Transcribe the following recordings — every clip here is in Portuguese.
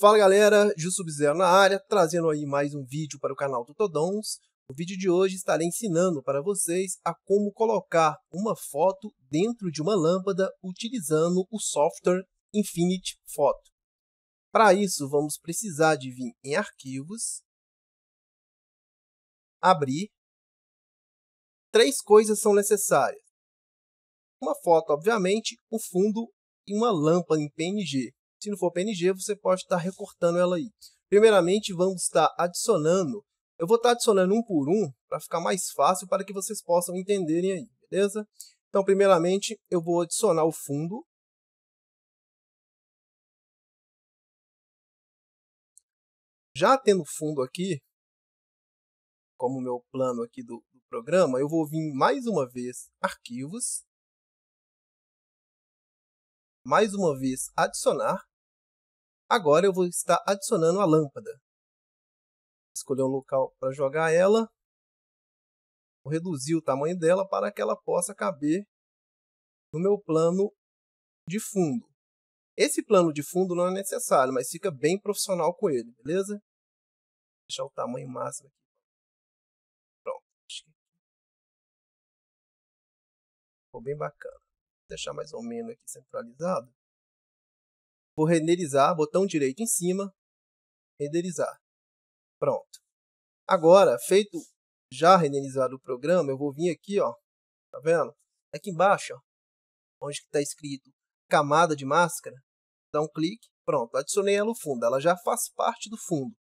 Fala galera, Ju Sub-Zero na área, trazendo aí mais um vídeo para o canal Tutodons. O vídeo de hoje estarei ensinando para vocês a como colocar uma foto dentro de uma lâmpada utilizando o software Infinite Photo. Para isso, vamos precisar de vir em Arquivos, Abrir. Três coisas são necessárias. Uma foto, obviamente, o um fundo e uma lâmpada em PNG. Se não for PNG, você pode estar recortando ela aí. Primeiramente, vamos estar adicionando. Eu vou estar adicionando um por um para ficar mais fácil para que vocês possam entenderem aí, beleza? Então, primeiramente, eu vou adicionar o fundo. Já tendo fundo aqui, como o meu plano aqui do, do programa, eu vou vir mais uma vez arquivos, mais uma vez adicionar, Agora eu vou estar adicionando a lâmpada. Escolher um local para jogar ela. Vou reduzir o tamanho dela para que ela possa caber no meu plano de fundo. Esse plano de fundo não é necessário, mas fica bem profissional com ele, beleza? Vou deixar o tamanho máximo aqui. Pronto. Ficou bem bacana. Vou deixar mais ou menos aqui centralizado. Vou renderizar, botão direito em cima, renderizar. Pronto. Agora, feito já renderizado o programa, eu vou vir aqui, ó, tá vendo? Aqui embaixo, ó, onde está escrito camada de máscara, dá um clique, pronto, adicionei ela ao fundo, ela já faz parte do fundo.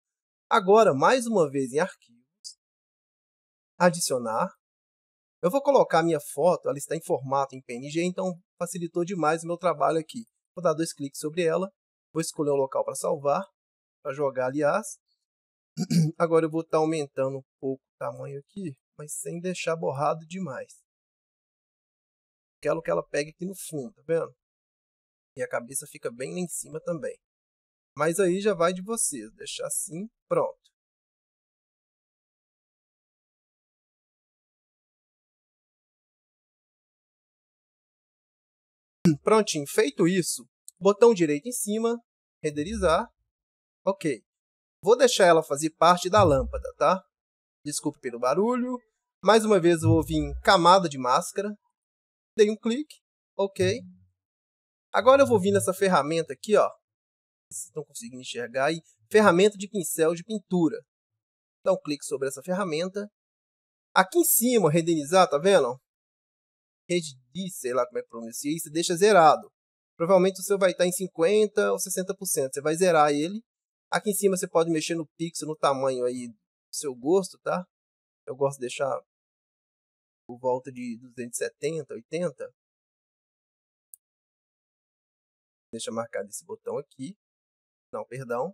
Agora, mais uma vez em arquivos, adicionar, eu vou colocar minha foto, ela está em formato em PNG, então facilitou demais o meu trabalho aqui. Vou dar dois cliques sobre ela, vou escolher um local para salvar, para jogar, aliás. Agora eu vou estar tá aumentando um pouco o tamanho aqui, mas sem deixar borrado demais. Quero que ela pegue aqui no fundo, tá vendo? E a cabeça fica bem lá em cima também. Mas aí já vai de vocês, deixar assim, pronto. Prontinho, feito isso, botão direito em cima, renderizar. Ok. Vou deixar ela fazer parte da lâmpada, tá? Desculpe pelo barulho. Mais uma vez eu vou vir em camada de máscara. Dei um clique. Ok. Agora eu vou vir nessa ferramenta aqui, ó. Vocês estão conseguindo enxergar aí. Ferramenta de pincel de pintura. Dá um clique sobre essa ferramenta. Aqui em cima, renderizar, tá vendo? sei lá como é que pronuncia, e você deixa zerado. Provavelmente o seu vai estar em 50% ou 60%. Você vai zerar ele. Aqui em cima você pode mexer no pixel, no tamanho aí do seu gosto, tá? Eu gosto de deixar por volta de 270, 80. Deixa marcado esse botão aqui. Não, perdão.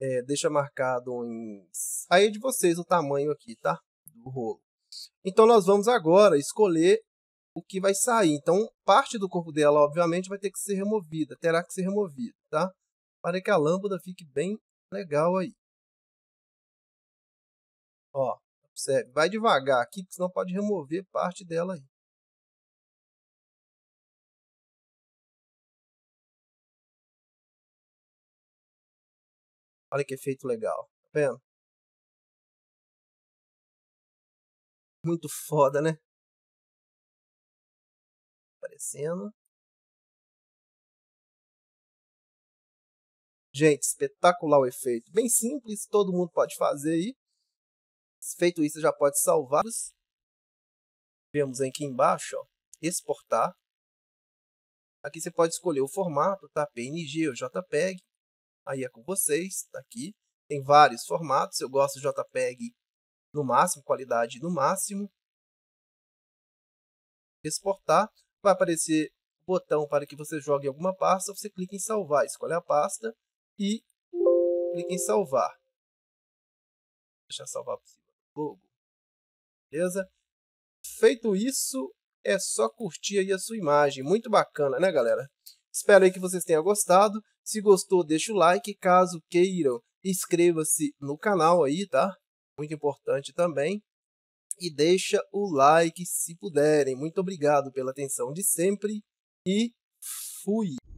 É, deixa marcado em... Aí é de vocês o tamanho aqui, tá? Do rolo. Então nós vamos agora escolher o que vai sair. Então parte do corpo dela, obviamente, vai ter que ser removida, terá que ser removida, tá? Para que a lâmpada fique bem legal aí. Ó, observe, vai devagar aqui, porque senão pode remover parte dela aí. Olha que efeito legal, tá vendo? Muito foda, né? Aparecendo. Gente, espetacular o efeito. Bem simples, todo mundo pode fazer aí. Feito isso, já pode salvar. Vemos aqui embaixo, ó, exportar. Aqui você pode escolher o formato, tá? PNG ou JPEG. Aí é com vocês, tá aqui. Tem vários formatos, eu gosto de JPEG no máximo, qualidade no máximo. Exportar. Vai aparecer o botão para que você jogue alguma pasta. Você clica em salvar, escolhe a pasta e clica em salvar. Deixa salvar por cima Beleza? Feito isso, é só curtir aí a sua imagem. Muito bacana, né, galera? Espero aí que vocês tenham gostado. Se gostou, deixa o like. Caso queiram, inscreva-se no canal aí, tá? muito importante também. E deixa o like se puderem. Muito obrigado pela atenção de sempre e fui!